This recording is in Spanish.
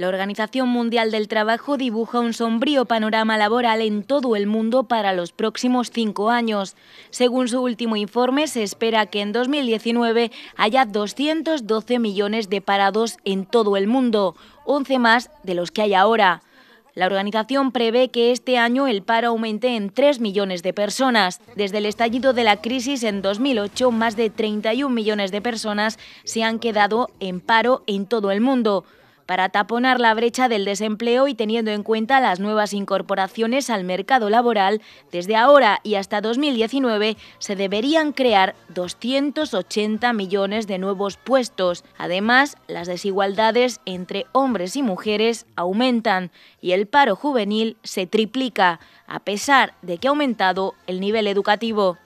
La Organización Mundial del Trabajo dibuja un sombrío panorama laboral en todo el mundo para los próximos cinco años. Según su último informe, se espera que en 2019 haya 212 millones de parados en todo el mundo, 11 más de los que hay ahora. La organización prevé que este año el paro aumente en 3 millones de personas. Desde el estallido de la crisis en 2008, más de 31 millones de personas se han quedado en paro en todo el mundo para taponar la brecha del desempleo y teniendo en cuenta las nuevas incorporaciones al mercado laboral, desde ahora y hasta 2019 se deberían crear 280 millones de nuevos puestos. Además, las desigualdades entre hombres y mujeres aumentan y el paro juvenil se triplica, a pesar de que ha aumentado el nivel educativo.